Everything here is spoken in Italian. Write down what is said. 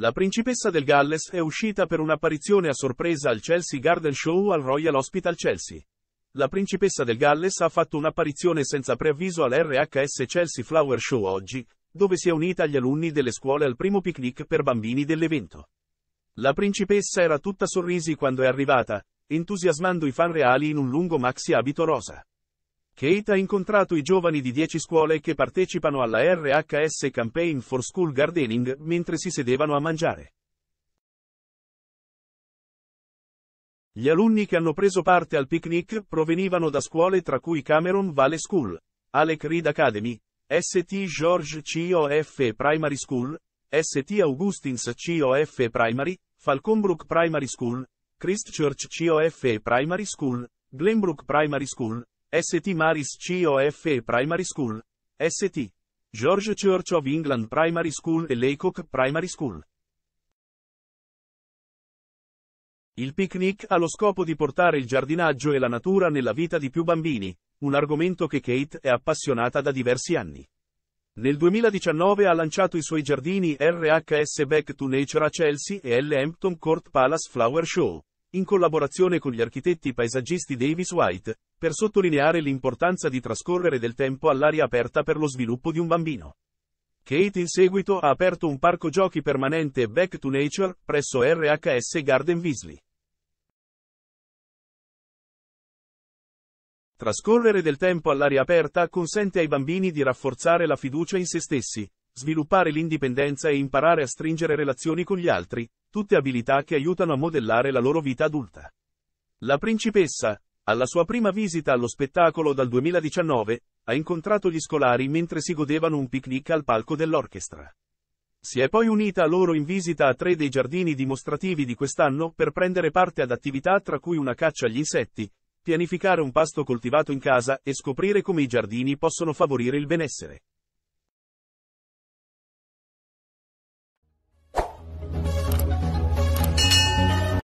La principessa del Galles è uscita per un'apparizione a sorpresa al Chelsea Garden Show al Royal Hospital Chelsea. La principessa del Galles ha fatto un'apparizione senza preavviso all'RHS Chelsea Flower Show oggi, dove si è unita agli alunni delle scuole al primo picnic per bambini dell'evento. La principessa era tutta sorrisi quando è arrivata, entusiasmando i fan reali in un lungo maxi abito rosa. Kate ha incontrato i giovani di 10 scuole che partecipano alla RHS Campaign for School Gardening mentre si sedevano a mangiare. Gli alunni che hanno preso parte al picnic provenivano da scuole tra cui Cameron Valley School, Alec Reed Academy, St. George COF Primary School, St. Augustine's COF Primary, Falconbrook Primary School, Christchurch COF Primary School, Glenbrook Primary School, St. Mary's COF Primary School. St. George Church of England Primary School e Laycock Primary School. Il picnic ha lo scopo di portare il giardinaggio e la natura nella vita di più bambini, un argomento che Kate è appassionata da diversi anni. Nel 2019 ha lanciato i suoi giardini RHS Back to Nature a Chelsea e L. Hampton Court Palace Flower Show in collaborazione con gli architetti paesaggisti Davis White, per sottolineare l'importanza di trascorrere del tempo all'aria aperta per lo sviluppo di un bambino. Kate in seguito ha aperto un parco giochi permanente Back to Nature presso RHS Garden Weasley. Trascorrere del tempo all'aria aperta consente ai bambini di rafforzare la fiducia in se stessi, sviluppare l'indipendenza e imparare a stringere relazioni con gli altri, tutte abilità che aiutano a modellare la loro vita adulta. La principessa, alla sua prima visita allo spettacolo dal 2019, ha incontrato gli scolari mentre si godevano un picnic al palco dell'orchestra. Si è poi unita a loro in visita a tre dei giardini dimostrativi di quest'anno per prendere parte ad attività tra cui una caccia agli insetti, pianificare un pasto coltivato in casa e scoprire come i giardini possono favorire il benessere.